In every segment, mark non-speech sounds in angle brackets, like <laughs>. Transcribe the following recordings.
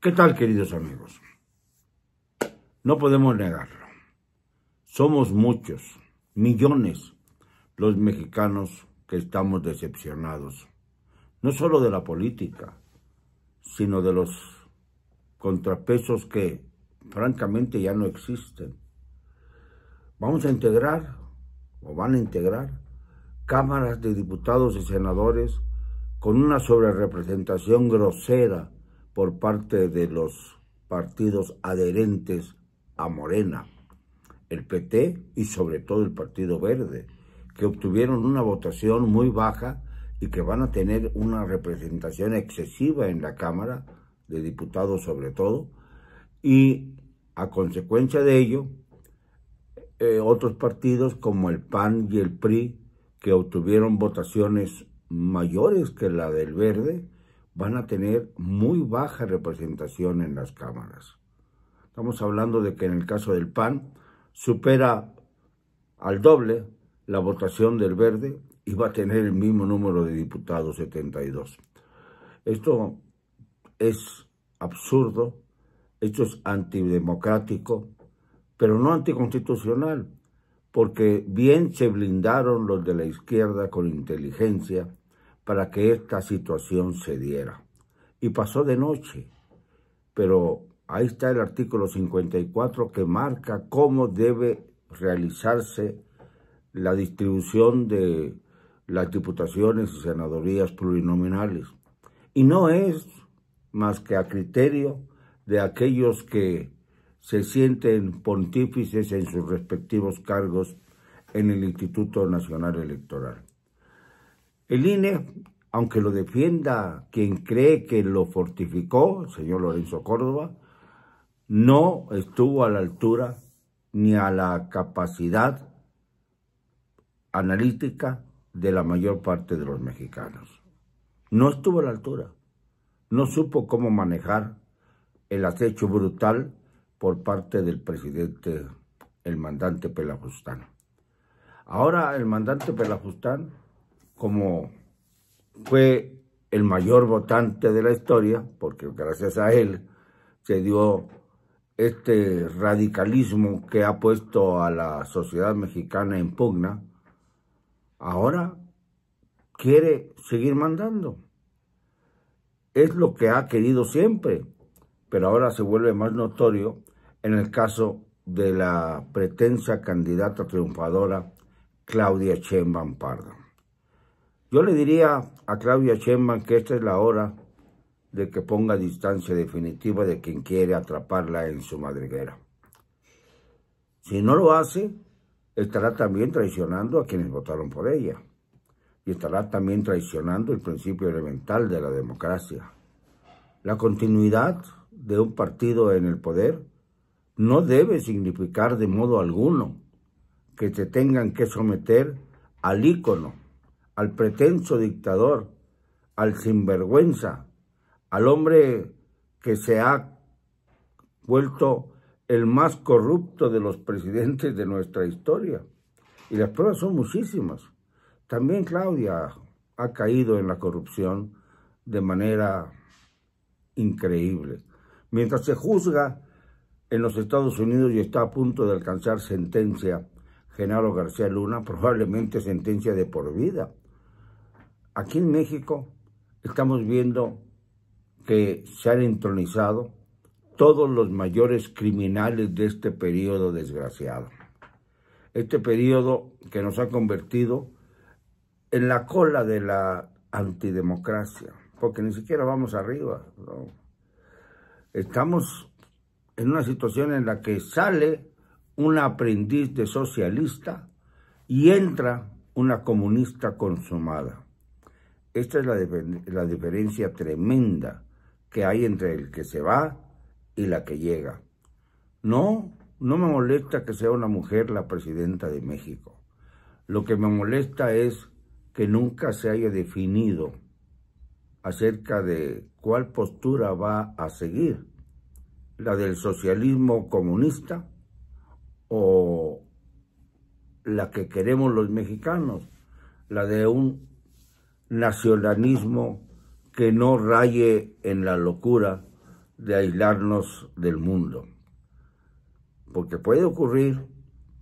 ¿Qué tal, queridos amigos? No podemos negarlo. Somos muchos, millones, los mexicanos que estamos decepcionados, no solo de la política, sino de los contrapesos que francamente ya no existen. Vamos a integrar, o van a integrar, cámaras de diputados y senadores con una sobrerepresentación grosera por parte de los partidos adherentes a Morena, el PT y sobre todo el Partido Verde, que obtuvieron una votación muy baja y que van a tener una representación excesiva en la Cámara, de Diputados sobre todo, y a consecuencia de ello, eh, otros partidos como el PAN y el PRI, que obtuvieron votaciones mayores que la del Verde, van a tener muy baja representación en las cámaras. Estamos hablando de que en el caso del PAN supera al doble la votación del verde y va a tener el mismo número de diputados, 72. Esto es absurdo, esto es antidemocrático, pero no anticonstitucional, porque bien se blindaron los de la izquierda con inteligencia para que esta situación se diera. Y pasó de noche, pero ahí está el artículo 54 que marca cómo debe realizarse la distribución de las diputaciones y senadorías plurinominales. Y no es más que a criterio de aquellos que se sienten pontífices en sus respectivos cargos en el Instituto Nacional Electoral. El INE, aunque lo defienda quien cree que lo fortificó, el señor Lorenzo Córdoba, no estuvo a la altura ni a la capacidad analítica de la mayor parte de los mexicanos. No estuvo a la altura. No supo cómo manejar el acecho brutal por parte del presidente, el mandante Pelajustán. Ahora el mandante Pelajustán como fue el mayor votante de la historia, porque gracias a él se dio este radicalismo que ha puesto a la sociedad mexicana en pugna, ahora quiere seguir mandando. Es lo que ha querido siempre, pero ahora se vuelve más notorio en el caso de la pretensa candidata triunfadora Claudia Sheinbaum Pardo. Yo le diría a Claudia Sheinbaum que esta es la hora de que ponga distancia definitiva de quien quiere atraparla en su madriguera. Si no lo hace, estará también traicionando a quienes votaron por ella y estará también traicionando el principio elemental de la democracia. La continuidad de un partido en el poder no debe significar de modo alguno que se tengan que someter al ícono al pretenso dictador, al sinvergüenza, al hombre que se ha vuelto el más corrupto de los presidentes de nuestra historia. Y las pruebas son muchísimas. También Claudia ha caído en la corrupción de manera increíble. Mientras se juzga en los Estados Unidos y está a punto de alcanzar sentencia, Genaro García Luna, probablemente sentencia de por vida, Aquí en México estamos viendo que se han entronizado todos los mayores criminales de este periodo desgraciado. Este periodo que nos ha convertido en la cola de la antidemocracia, porque ni siquiera vamos arriba. Estamos en una situación en la que sale un aprendiz de socialista y entra una comunista consumada. Esta es la, la diferencia tremenda que hay entre el que se va y la que llega. No, no me molesta que sea una mujer la presidenta de México. Lo que me molesta es que nunca se haya definido acerca de cuál postura va a seguir, la del socialismo comunista o la que queremos los mexicanos, la de un nacionalismo que no raye en la locura de aislarnos del mundo. Porque puede ocurrir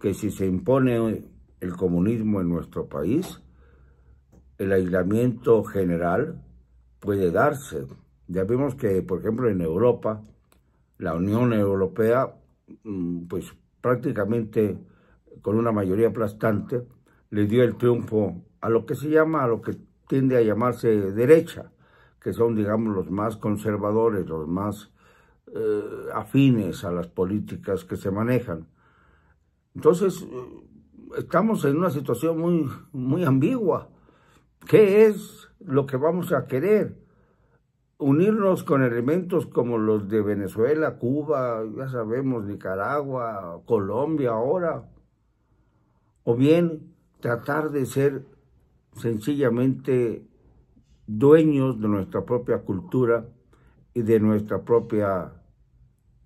que si se impone el comunismo en nuestro país, el aislamiento general puede darse. Ya vimos que, por ejemplo, en Europa, la Unión Europea, mm, pues prácticamente con una mayoría aplastante, le dio el triunfo a lo que se llama, a lo que tiende a llamarse derecha, que son, digamos, los más conservadores, los más eh, afines a las políticas que se manejan. Entonces, eh, estamos en una situación muy, muy ambigua. ¿Qué es lo que vamos a querer? Unirnos con elementos como los de Venezuela, Cuba, ya sabemos, Nicaragua, Colombia ahora, o bien tratar de ser sencillamente dueños de nuestra propia cultura y de nuestra propia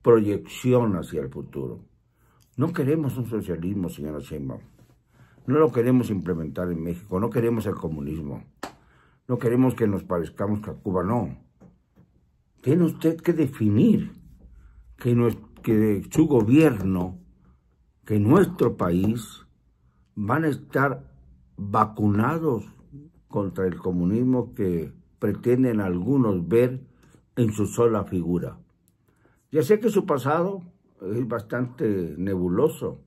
proyección hacia el futuro. No queremos un socialismo, señora Sheinbaum. No lo queremos implementar en México, no queremos el comunismo. No queremos que nos parezcamos que a Cuba, no. Tiene usted que definir que, que su gobierno, que nuestro país van a estar vacunados contra el comunismo que pretenden algunos ver en su sola figura. Ya sé que su pasado es bastante nebuloso,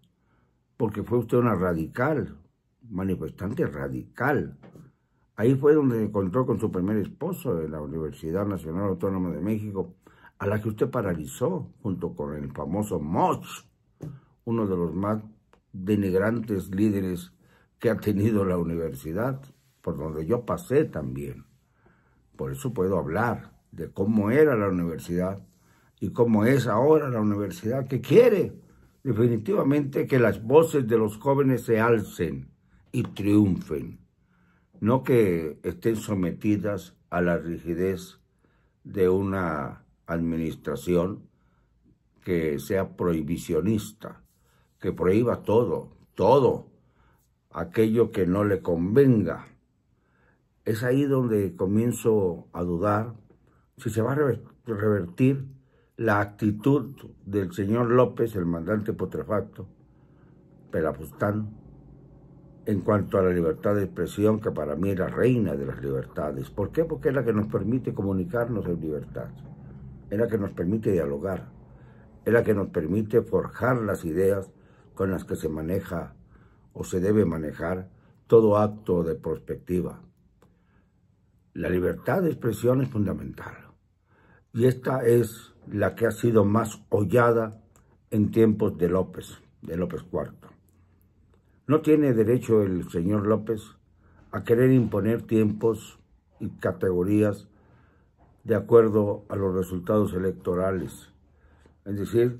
porque fue usted una radical, manifestante radical. Ahí fue donde encontró con su primer esposo en la Universidad Nacional Autónoma de México, a la que usted paralizó junto con el famoso Moch, uno de los más denigrantes líderes que ha tenido la universidad, por donde yo pasé también. Por eso puedo hablar de cómo era la universidad y cómo es ahora la universidad que quiere definitivamente que las voces de los jóvenes se alcen y triunfen, no que estén sometidas a la rigidez de una administración que sea prohibicionista, que prohíba todo, todo, aquello que no le convenga. Es ahí donde comienzo a dudar si se va a revertir la actitud del señor López, el mandante putrefacto, perapustán en cuanto a la libertad de expresión, que para mí era reina de las libertades. ¿Por qué? Porque es la que nos permite comunicarnos en libertad, es la que nos permite dialogar, es la que nos permite forjar las ideas con las que se maneja o se debe manejar todo acto de prospectiva. La libertad de expresión es fundamental y esta es la que ha sido más hollada en tiempos de López, de López IV. No tiene derecho el señor López a querer imponer tiempos y categorías de acuerdo a los resultados electorales, es decir,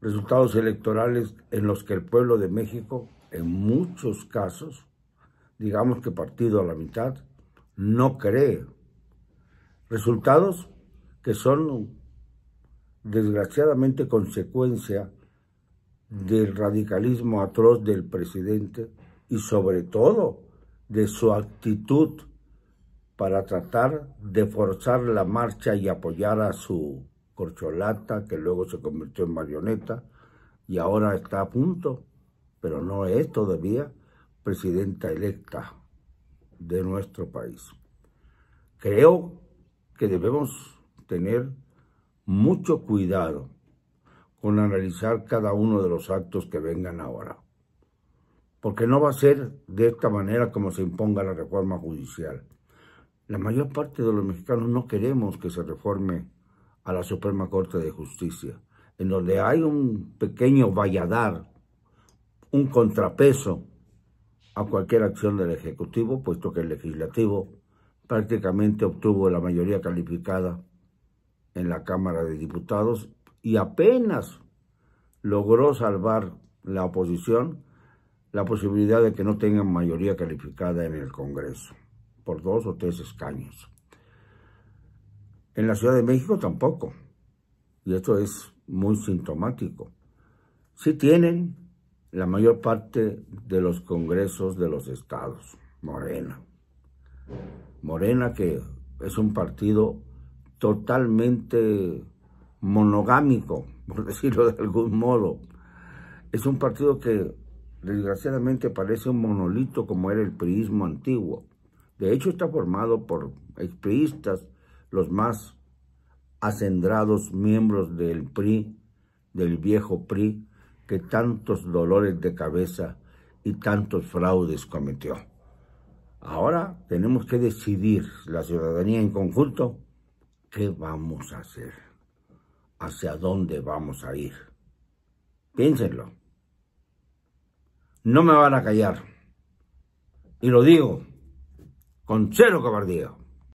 resultados electorales en los que el pueblo de México en muchos casos, digamos que partido a la mitad, no cree. Resultados que son desgraciadamente consecuencia del radicalismo atroz del presidente y sobre todo de su actitud para tratar de forzar la marcha y apoyar a su corcholata, que luego se convirtió en marioneta y ahora está a punto pero no es todavía presidenta electa de nuestro país. Creo que debemos tener mucho cuidado con analizar cada uno de los actos que vengan ahora, porque no va a ser de esta manera como se imponga la reforma judicial. La mayor parte de los mexicanos no queremos que se reforme a la Suprema Corte de Justicia, en donde hay un pequeño valladar un contrapeso a cualquier acción del Ejecutivo, puesto que el Legislativo prácticamente obtuvo la mayoría calificada en la Cámara de Diputados y apenas logró salvar la oposición la posibilidad de que no tengan mayoría calificada en el Congreso, por dos o tres escaños. En la Ciudad de México tampoco, y esto es muy sintomático. Si tienen la mayor parte de los congresos de los estados, Morena. Morena que es un partido totalmente monogámico, por <laughs> decirlo de algún modo. Es un partido que desgraciadamente parece un monolito como era el priismo antiguo. De hecho está formado por expriistas, los más acendrados miembros del PRI, del viejo PRI, que tantos dolores de cabeza y tantos fraudes cometió. Ahora tenemos que decidir, la ciudadanía en conjunto, qué vamos a hacer, hacia dónde vamos a ir. Piénsenlo. No me van a callar. Y lo digo con cero cobardía.